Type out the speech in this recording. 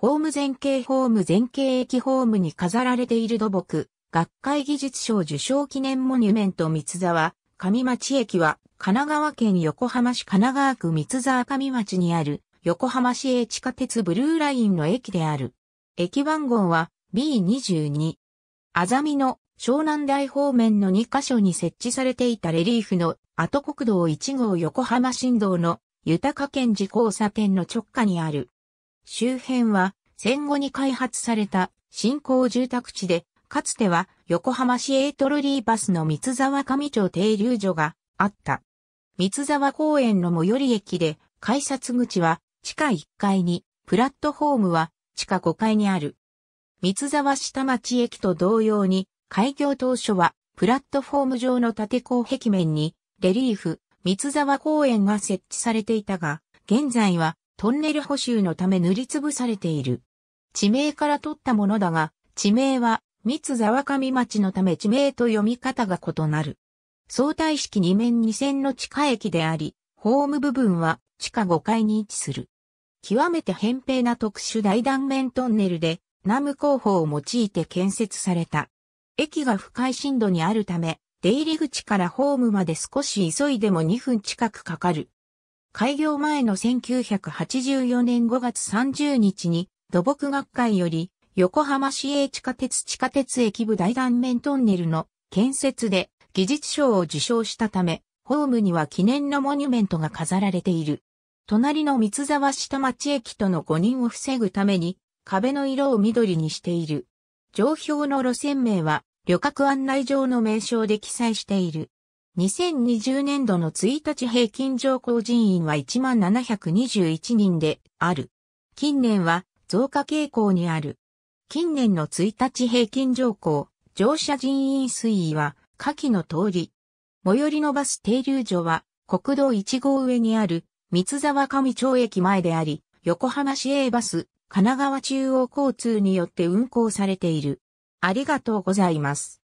ホーム前景ホーム前景駅ホームに飾られている土木、学会技術賞受賞記念モニュメント三沢、上町駅は、神奈川県横浜市神奈川区三沢上町にある、横浜市営地下鉄ブルーラインの駅である。駅番号は B22。あざみの湘南台方面の2カ所に設置されていたレリーフの後国道1号横浜新道の豊か県寺交差点の直下にある周辺は戦後に開発された新興住宅地で、かつては横浜市エートルリーバスの三沢上町停留所があった。三沢公園の最寄り駅で改札口は地下1階に、プラットフォームは地下5階にある。三沢下町駅と同様に、開業当初はプラットフォーム上の縦高壁面にレリーフ、三沢公園が設置されていたが、現在はトンネル補修のため塗りつぶされている。地名から取ったものだが、地名は、三沢上町のため地名と読み方が異なる。相対式2面2線の地下駅であり、ホーム部分は地下5階に位置する。極めて扁平な特殊大断面トンネルで、ナム工法を用いて建設された。駅が深い深度にあるため、出入り口からホームまで少し急いでも2分近くかかる。開業前の1984年5月30日に土木学会より横浜市営地下鉄地下鉄駅部大断面トンネルの建設で技術賞を受賞したため、ホームには記念のモニュメントが飾られている。隣の三沢下町駅との誤認を防ぐために、壁の色を緑にしている。上表の路線名は、旅客案内上の名称で記載している。2020年度の1日平均上降人員は1721人である。近年は増加傾向にある。近年の1日平均上降、乗車人員推移は下記の通り。最寄りのバス停留所は国道1号上にある三沢上町駅前であり、横浜市営バス、神奈川中央交通によって運行されている。ありがとうございます。